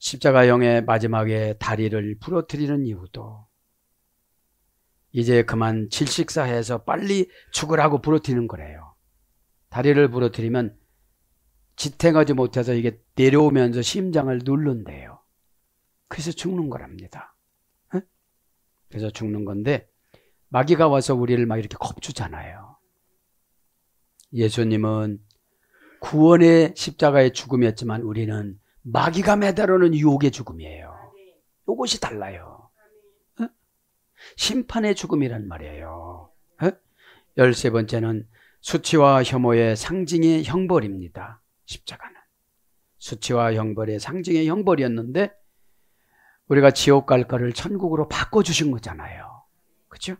십자가형의 마지막에 다리를 부러뜨리는 이유도 이제 그만 질식사해서 빨리 죽으라고 부러뜨리는 거래요. 다리를 부러뜨리면 지탱하지 못해서 이게 내려오면서 심장을 누른대요. 그래서 죽는 거랍니다. 그래서 죽는 건데 마귀가 와서 우리를 막 이렇게 겁주잖아요. 예수님은 구원의 십자가의 죽음이었지만 우리는 마귀가 매달아오는 유혹의 죽음이에요. 이것이 달라요. 심판의 죽음이란 말이에요. 열세 번째는 수치와 혐오의 상징의 형벌입니다. 십자가는. 수치와 형벌의 상징의 형벌이었는데 우리가 지옥 갈 거를 천국으로 바꿔주신 거잖아요. 그죠?